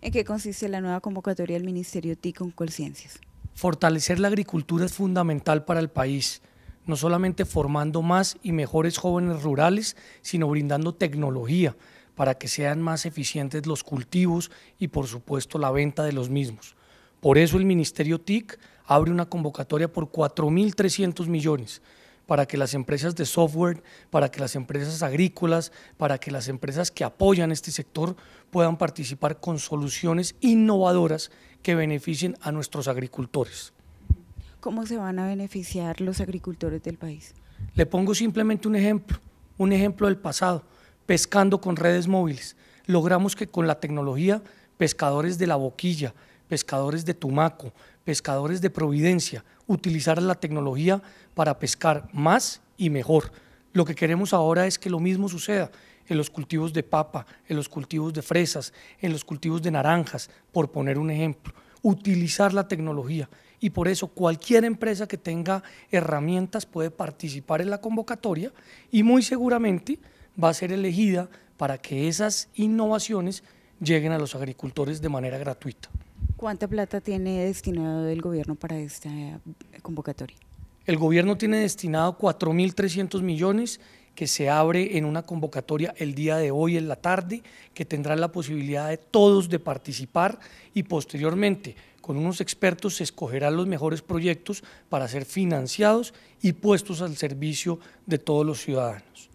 en qué consiste la nueva convocatoria del Ministerio TIC con Colciencias. Fortalecer la agricultura es fundamental para el país, no solamente formando más y mejores jóvenes rurales, sino brindando tecnología para que sean más eficientes los cultivos y por supuesto la venta de los mismos. Por eso el Ministerio TIC abre una convocatoria por 4.300 millones para que las empresas de software, para que las empresas agrícolas, para que las empresas que apoyan este sector puedan participar con soluciones innovadoras que beneficien a nuestros agricultores. ¿Cómo se van a beneficiar los agricultores del país? Le pongo simplemente un ejemplo, un ejemplo del pasado, pescando con redes móviles. Logramos que con la tecnología, pescadores de la boquilla, pescadores de Tumaco, pescadores de Providencia, utilizar la tecnología para pescar más y mejor. Lo que queremos ahora es que lo mismo suceda en los cultivos de papa, en los cultivos de fresas, en los cultivos de naranjas, por poner un ejemplo. Utilizar la tecnología. Y por eso cualquier empresa que tenga herramientas puede participar en la convocatoria y muy seguramente va a ser elegida para que esas innovaciones lleguen a los agricultores de manera gratuita. ¿Cuánta plata tiene destinado el gobierno para esta eh, convocatoria? El gobierno tiene destinado 4.300 millones que se abre en una convocatoria el día de hoy en la tarde, que tendrá la posibilidad de todos de participar y posteriormente con unos expertos se escogerán los mejores proyectos para ser financiados y puestos al servicio de todos los ciudadanos.